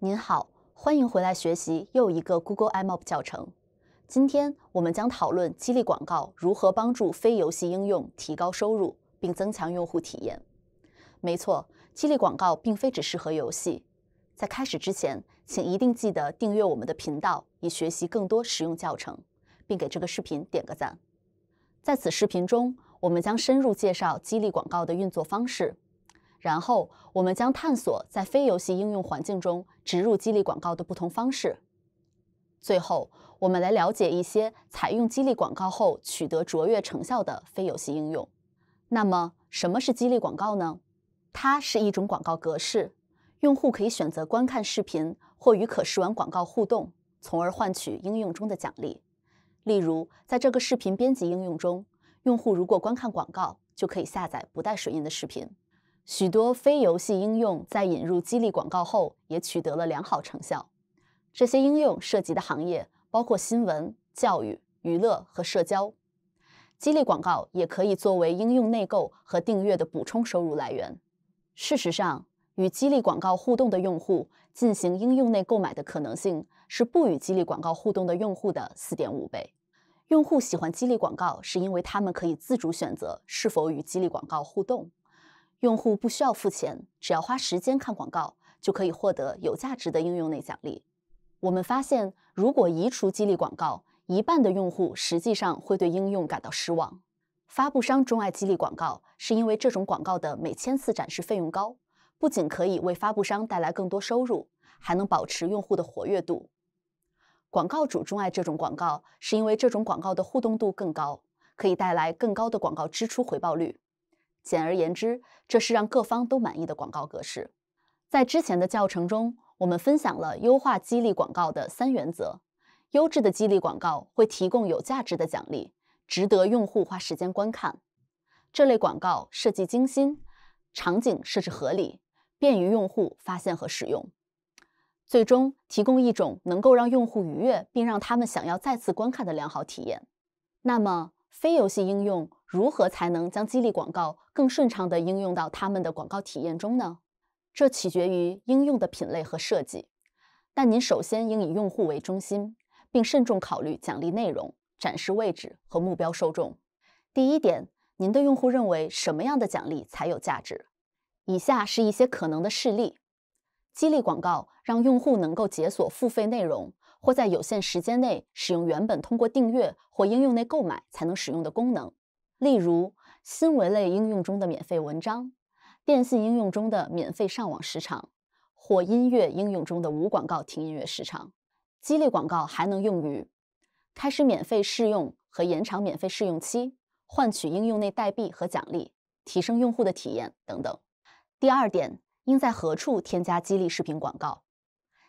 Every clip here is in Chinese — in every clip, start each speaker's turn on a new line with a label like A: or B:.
A: 您好，欢迎回来学习又一个 Google i m o p 教程。今天我们将讨论激励广告如何帮助非游戏应用提高收入并增强用户体验。没错，激励广告并非只适合游戏。在开始之前，请一定记得订阅我们的频道，以学习更多实用教程，并给这个视频点个赞。在此视频中，我们将深入介绍激励广告的运作方式。然后，我们将探索在非游戏应用环境中植入激励广告的不同方式。最后，我们来了解一些采用激励广告后取得卓越成效的非游戏应用。那么，什么是激励广告呢？它是一种广告格式，用户可以选择观看视频或与可视玩广告互动，从而换取应用中的奖励。例如，在这个视频编辑应用中，用户如果观看广告，就可以下载不带水印的视频。许多非游戏应用在引入激励广告后也取得了良好成效。这些应用涉及的行业包括新闻、教育、娱乐和社交。激励广告也可以作为应用内购和订阅的补充收入来源。事实上，与激励广告互动的用户进行应用内购买的可能性是不与激励广告互动的用户的四点五倍。用户喜欢激励广告，是因为他们可以自主选择是否与激励广告互动。用户不需要付钱，只要花时间看广告，就可以获得有价值的应用内奖励。我们发现，如果移除激励广告，一半的用户实际上会对应用感到失望。发布商钟爱激励广告，是因为这种广告的每千次展示费用高，不仅可以为发布商带来更多收入，还能保持用户的活跃度。广告主钟爱这种广告，是因为这种广告的互动度更高，可以带来更高的广告支出回报率。简而言之，这是让各方都满意的广告格式。在之前的教程中，我们分享了优化激励广告的三原则：优质的激励广告会提供有价值的奖励，值得用户花时间观看；这类广告设计精心，场景设置合理，便于用户发现和使用；最终提供一种能够让用户愉悦并让他们想要再次观看的良好体验。那么，非游戏应用？如何才能将激励广告更顺畅地应用到他们的广告体验中呢？这取决于应用的品类和设计。但您首先应以用户为中心，并慎重考虑奖励内容、展示位置和目标受众。第一点，您的用户认为什么样的奖励才有价值？以下是一些可能的事例：激励广告让用户能够解锁付费内容，或在有限时间内使用原本通过订阅或应用内购买才能使用的功能。例如，新闻类应用中的免费文章，电信应用中的免费上网时长，或音乐应用中的无广告听音乐时长。激励广告还能用于开始免费试用和延长免费试用期，换取应用内代币和奖励，提升用户的体验等等。第二点，应在何处添加激励视频广告？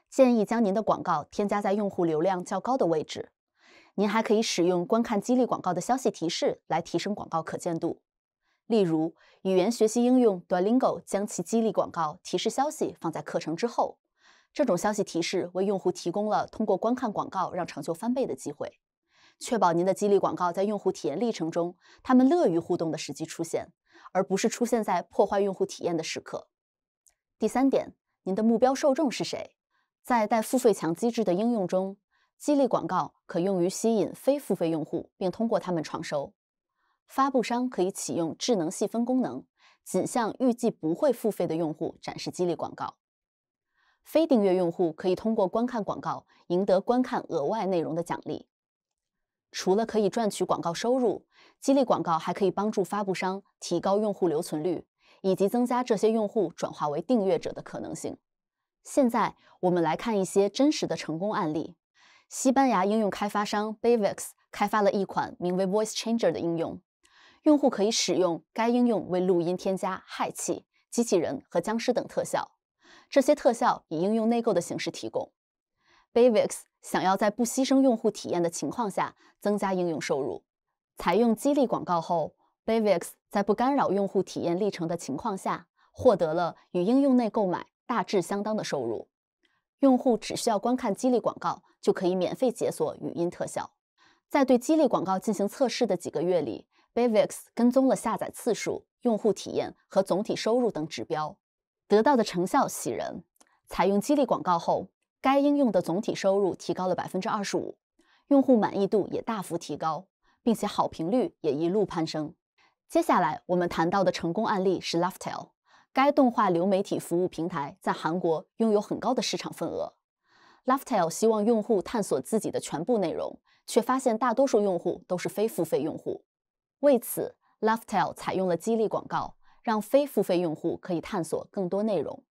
A: 建议将您的广告添加在用户流量较高的位置。您还可以使用观看激励广告的消息提示来提升广告可见度，例如语言学习应用 Duolingo 将其激励广告提示消息放在课程之后，这种消息提示为用户提供了通过观看广告让成就翻倍的机会，确保您的激励广告在用户体验历程中他们乐于互动的时机出现，而不是出现在破坏用户体验的时刻。第三点，您的目标受众是谁？在带付费墙机制的应用中。激励广告可用于吸引非付费用户，并通过他们创收。发布商可以启用智能细分功能，仅向预计不会付费的用户展示激励广告。非订阅用户可以通过观看广告赢得观看额外内容的奖励。除了可以赚取广告收入，激励广告还可以帮助发布商提高用户留存率，以及增加这些用户转化为订阅者的可能性。现在，我们来看一些真实的成功案例。西班牙应用开发商 Bevix 开发了一款名为 Voice Changer 的应用，用户可以使用该应用为录音添加氦气、机器人和僵尸等特效。这些特效以应用内购的形式提供。Bevix 想要在不牺牲用户体验的情况下增加应用收入，采用激励广告后 b a v i x 在不干扰用户体验历程的情况下，获得了与应用内购买大致相当的收入。用户只需要观看激励广告，就可以免费解锁语音特效。在对激励广告进行测试的几个月里 b a v i x 跟踪了下载次数、用户体验和总体收入等指标，得到的成效喜人。采用激励广告后，该应用的总体收入提高了百分之二十五，用户满意度也大幅提高，并且好评率也一路攀升。接下来我们谈到的成功案例是 l a u t e l e 该动画流媒体服务平台在韩国拥有很高的市场份额。l u f t e l 希望用户探索自己的全部内容，却发现大多数用户都是非付费用户。为此 l u f t e l 采用了激励广告，让非付费用户可以探索更多内容。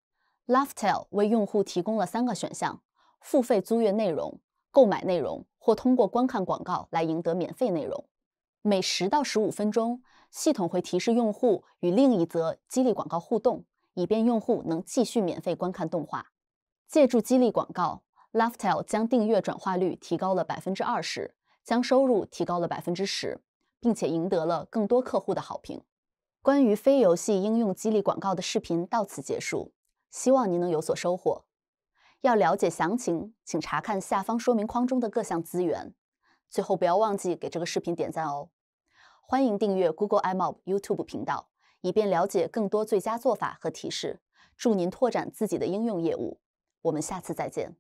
A: l u f t e l 为用户提供了三个选项：付费租阅内容、购买内容，或通过观看广告来赢得免费内容。每十到十五分钟，系统会提示用户与另一则激励广告互动，以便用户能继续免费观看动画。借助激励广告 l u f t e l l 将订阅转化率提高了百分之二十，将收入提高了百分之十，并且赢得了更多客户的好评。关于非游戏应用激励广告的视频到此结束，希望您能有所收获。要了解详情，请查看下方说明框中的各项资源。最后，不要忘记给这个视频点赞哦！欢迎订阅 Google I/O m YouTube 频道，以便了解更多最佳做法和提示，助您拓展自己的应用业务。我们下次再见。